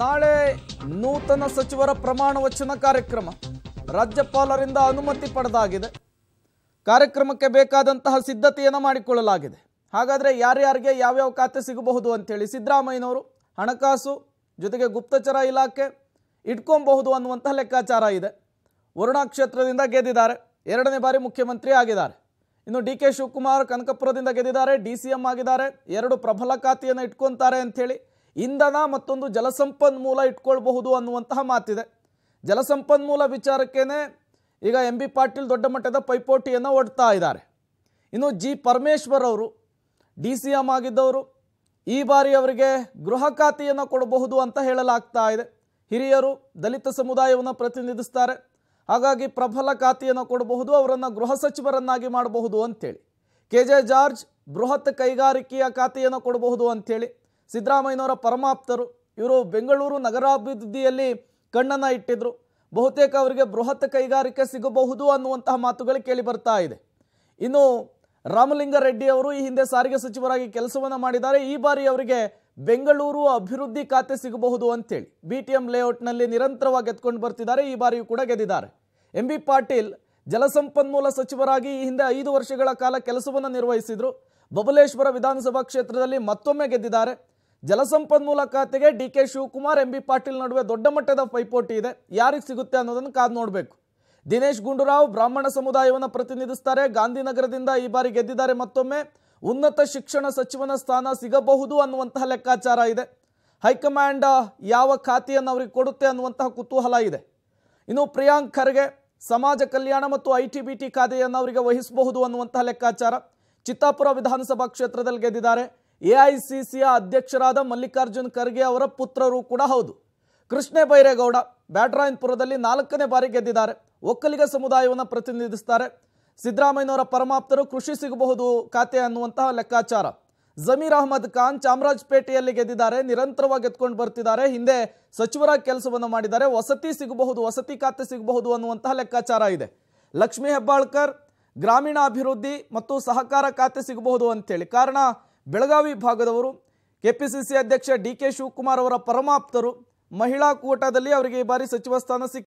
ನಾಳೆ ನೂತನ ಸಚಿವರ ಪ್ರಮಾಣ ವಚನ ಕಾರ್ಯಕ್ರಮ ರಾಜ್ಯಪಾಲರಿಂದ ಅನುಮತಿ ಪಡೆದಾಗಿದೆ ಕಾರ್ಯಕ್ರಮಕ್ಕೆ ಬೇಕಾದಂತಹ ಸಿದ್ಧತೆಯನ್ನು ಮಾಡಿಕೊಳ್ಳಲಾಗಿದೆ ಹಾಗಾದರೆ ಯಾರ್ಯಾರಿಗೆ ಯಾವ್ಯಾವ ಖಾತೆ ಸಿಗಬಹುದು ಅಂಥೇಳಿ ಸಿದ್ದರಾಮಯ್ಯನವರು ಹಣಕಾಸು ಜೊತೆಗೆ ಗುಪ್ತಚರ ಇಲಾಖೆ ಇಟ್ಕೊಬಹುದು ಅನ್ನುವಂತಹ ಲೆಕ್ಕಾಚಾರ ಇದೆ ವರುಣಾ ಕ್ಷೇತ್ರದಿಂದ ಗೆದ್ದಿದ್ದಾರೆ ಎರಡನೇ ಬಾರಿ ಮುಖ್ಯಮಂತ್ರಿ ಆಗಿದ್ದಾರೆ ಇನ್ನು ಡಿ ಕೆ ಶಿವಕುಮಾರ್ ಕನಕಪುರದಿಂದ ಗೆದ್ದಿದ್ದಾರೆ ಡಿ ಸಿ ಎಂ ಆಗಿದ್ದಾರೆ ಎರಡು ಪ್ರಬಲ ಖಾತೆಯನ್ನು ಇಟ್ಕೊತಾರೆ ಅಂಥೇಳಿ ಇಂಧನ ಮತ್ತೊಂದು ಜಲಸಂಪನ್ಮೂಲ ಇಟ್ಕೊಳ್ಬಹುದು ಅನ್ನುವಂತಹ ಮಾತಿದೆ ಜಲಸಂಪನ್ಮೂಲ ವಿಚಾರಕ್ಕೇ ಈಗ ಎಂ ಬಿ ಪಾಟೀಲ್ ದೊಡ್ಡ ಮಟ್ಟದ ಪೈಪೋಟಿಯನ್ನು ಒಡ್ತಾ ಇದ್ದಾರೆ ಇನ್ನು ಜಿ ಪರಮೇಶ್ವರ್ ಅವರು ಡಿ ಸಿ ಎಂ ಆಗಿದ್ದವರು ಈ ಬಾರಿ ಅವರಿಗೆ ಗೃಹ ಖಾತೆಯನ್ನು ಕೊಡಬಹುದು ಅಂತ ಹೇಳಲಾಗ್ತಾ ಇದೆ ಹಿರಿಯರು ದಲಿತ ಸಮುದಾಯವನ್ನು ಪ್ರತಿನಿಧಿಸ್ತಾರೆ ಹಾಗಾಗಿ ಪ್ರಬಲ ಖಾತೆಯನ್ನು ಕೊಡಬಹುದು ಅವರನ್ನು ಗೃಹ ಸಚಿವರನ್ನಾಗಿ ಮಾಡಬಹುದು ಅಂಥೇಳಿ ಕೆ ಜೆ ಜಾರ್ಜ್ ಬೃಹತ್ ಕೈಗಾರಿಕೆಯ ಖಾತೆಯನ್ನು ಕೊಡಬಹುದು ಅಂಥೇಳಿ ಸಿದ್ದರಾಮಯ್ಯನವರ ಪರಮಾಪ್ತರು ಇವರು ಬೆಂಗಳೂರು ನಗರಾಭಿವೃದ್ಧಿಯಲ್ಲಿ ಕಣ್ಣನ್ನು ಇಟ್ಟಿದ್ದರು ಬಹುತೇಕ ಅವರಿಗೆ ಬೃಹತ್ ಕೈಗಾರಿಕೆ ಸಿಗಬಹುದು ಅನ್ನುವಂತಹ ಮಾತುಗಳು ಕೇಳಿ ಬರ್ತಾ ಇದೆ ಇನ್ನು ರಾಮಲಿಂಗಾರೆಡ್ಡಿ ಅವರು ಈ ಹಿಂದೆ ಸಾರಿಗೆ ಸಚಿವರಾಗಿ ಕೆಲಸವನ್ನು ಮಾಡಿದ್ದಾರೆ ಈ ಬಾರಿ ಅವರಿಗೆ ಬೆಂಗಳೂರು ಅಭಿವೃದ್ಧಿ ಖಾತೆ ಸಿಗಬಹುದು ಅಂತೇಳಿ ಬಿ ಟಿ ಎಂ ಲೇಔಟ್ನಲ್ಲಿ ನಿರಂತರವಾಗಿ ಎತ್ಕೊಂಡು ಬರ್ತಿದ್ದಾರೆ ಈ ಬಾರಿಯೂ ಕೂಡ ಗೆದ್ದಿದ್ದಾರೆ ಎಂ ಬಿ ಪಾಟೀಲ್ ಜಲಸಂಪನ್ಮೂಲ ಸಚಿವರಾಗಿ ಈ ಹಿಂದೆ ಐದು ವರ್ಷಗಳ ಕಾಲ ಕೆಲಸವನ್ನು ನಿರ್ವಹಿಸಿದರು ಬಬಲೇಶ್ವರ ವಿಧಾನಸಭಾ ಕ್ಷೇತ್ರದಲ್ಲಿ ಮತ್ತೊಮ್ಮೆ ಗೆದ್ದಿದ್ದಾರೆ ಜಲಸಂಪನ್ಮೂಲ ಖಾತೆಗೆ D K Shivakumar M B Patil ನಡುವೆ ದೊಡ್ಡ ಮಟ್ಟದ ಪೈಪೋಟಿ ಇದೆ ಯಾರಿಗೆ ಸಿಗುತ್ತೆ ಅನ್ನೋದನ್ನು ಕಾದು ನೋಡಬೇಕು ದಿನೇಶ್ ಗುಂಡೂರಾವ್ ಬ್ರಾಹ್ಮಣ ಸಮುದಾಯವನ್ನು ಪ್ರತಿನಿಧಿಸ್ತಾರೆ ಗಾಂಧಿನಗರದಿಂದ ಈ ಬಾರಿ ಗೆದ್ದಿದ್ದಾರೆ ಮತ್ತೊಮ್ಮೆ ಉನ್ನತ ಶಿಕ್ಷಣ ಸಚಿವನ ಸ್ಥಾನ ಸಿಗಬಹುದು ಅನ್ನುವಂತಹ ಲೆಕ್ಕಾಚಾರ ಇದೆ ಹೈಕಮಾಂಡ್ ಯಾವ ಖಾತೆಯನ್ನು ಅವರಿಗೆ ಕೊಡುತ್ತೆ ಅನ್ನುವಂತಹ ಕುತೂಹಲ ಇದೆ ಇನ್ನು ಪ್ರಿಯಾಂಕ್ ಖರ್ಗೆ ಸಮಾಜ ಕಲ್ಯಾಣ ಮತ್ತು ಐ ಟಿ ಬಿ ಟಿ ಖಾತೆಯನ್ನು ಅವರಿಗೆ ವಹಿಸಬಹುದು ಅನ್ನುವಂತಹ ಲೆಕ್ಕಾಚಾರ ಚಿತ್ತಾಪುರ ವಿಧಾನಸಭಾ ಕ್ಷೇತ್ರದಲ್ಲಿ ಗೆದ್ದಿದ್ದಾರೆ ಎ ಐ ಸಿ ಸಿಯ ಅಧ್ಯಕ್ಷರಾದ ಮಲ್ಲಿಕಾರ್ಜುನ್ ಖರ್ಗೆ ಅವರ ಪುತ್ರರು ಕೂಡ ಹೌದು ಕೃಷ್ಣೆ ಬೈರೇಗೌಡ ಬ್ಯಾಟ್ರಾಯನ್ಪುರದಲ್ಲಿ ನಾಲ್ಕನೇ ಬಾರಿ ಗೆದ್ದಿದ್ದಾರೆ ಒಕ್ಕಲಿಗ ಸಮುದಾಯವನ್ನು ಪ್ರತಿನಿಧಿಸುತ್ತಾರೆ ಸಿದ್ದರಾಮಯ್ಯನವರ ಪರಮಾಪ್ತರು ಕೃಷಿ ಸಿಗಬಹುದು ಖಾತೆ ಅನ್ನುವಂತಹ ಲೆಕ್ಕಾಚಾರ ಜಮೀರ್ ಅಹಮದ್ ಖಾನ್ ಚಾಮರಾಜಪೇಟೆಯಲ್ಲಿ ಗೆದ್ದಿದ್ದಾರೆ ನಿರಂತರವಾಗಿ ಗೆದ್ಕೊಂಡು ಬರ್ತಿದ್ದಾರೆ ಹಿಂದೆ ಸಚಿವರ ಕೆಲಸವನ್ನು ಮಾಡಿದ್ದಾರೆ ವಸತಿ ಸಿಗಬಹುದು ವಸತಿ ಖಾತೆ ಸಿಗಬಹುದು ಅನ್ನುವಂತಹ ಲೆಕ್ಕಾಚಾರ ಇದೆ ಲಕ್ಷ್ಮೀ ಹೆಬ್ಬಾಳ್ಕರ್ ಗ್ರಾಮೀಣ ಅಭಿವೃದ್ಧಿ ಮತ್ತು ಸಹಕಾರ ಖಾತೆ ಸಿಗಬಹುದು ಅಂತೇಳಿ ಕಾರಣ ಬೆಳಗಾವಿ ಭಾಗದವರು ಕೆಪಿಸಿಸಿ ಅಧ್ಯಕ್ಷ ಡಿ ಕೆ ಶಿವಕುಮಾರ್ ಅವರ ಪರಮಾಪ್ತರು ಮಹಿಳಾ ಕೋಟಾದಲ್ಲಿ ಅವರಿಗೆ ಈ ಬಾರಿ ಸಚಿವ ಸ್ಥಾನ